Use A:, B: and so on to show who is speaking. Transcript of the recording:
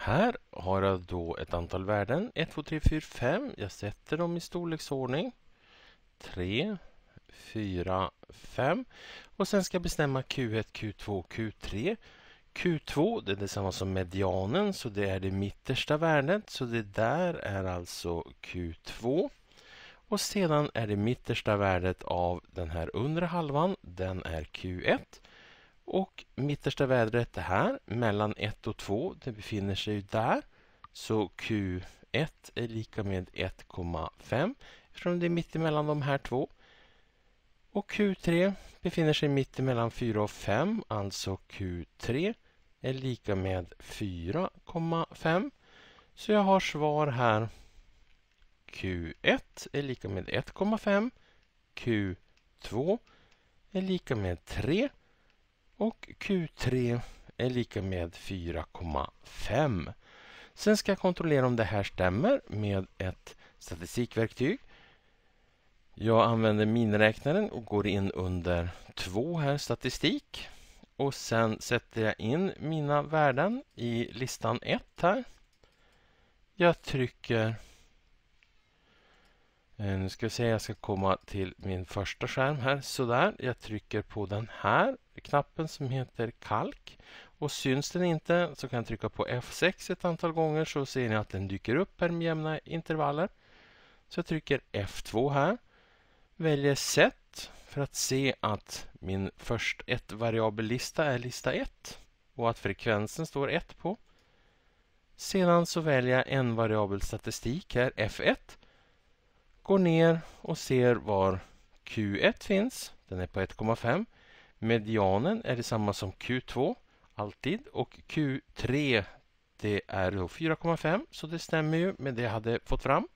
A: Här har jag då ett antal värden. 1, 2, 3, 4, 5. Jag sätter dem i storleksordning. 3, 4, 5. Och sen ska jag bestämma Q1, Q2, Q3. Q2 det är detsamma som medianen så det är det mittersta värdet. Så det där är alltså Q2. Och sedan är det mittersta värdet av den här undre halvan. Den är Q1. Och mittersta vädret det här, mellan 1 och 2, det befinner sig där. Så Q1 är lika med 1,5 eftersom det är mitt emellan de här två. Och Q3 befinner sig mitt emellan 4 och 5, alltså Q3 är lika med 4,5. Så jag har svar här Q1 är lika med 1,5, Q2 är lika med 3 och Q3 är lika med 4,5. Sen ska jag kontrollera om det här stämmer med ett statistikverktyg. Jag använder miniräknaren och går in under 2 här, statistik. Och sen sätter jag in mina värden i listan 1 här. Jag trycker Eh, nu ska vi se, jag ska komma till min första skärm här. Sådär, jag trycker på den här knappen som heter kalk. Och syns den inte så kan jag trycka på F6 ett antal gånger så ser ni att den dyker upp här med jämna intervaller. Så jag trycker F2 här. Väljer sätt för att se att min först ett lista är lista 1 och att frekvensen står 1 på. Sedan så väljer jag en variabel statistik här, F1 går ner och ser var Q1 finns. Den är på 1,5. Medianen är detsamma som Q2 alltid och Q3 det är då 4,5 så det stämmer ju med det jag hade fått fram.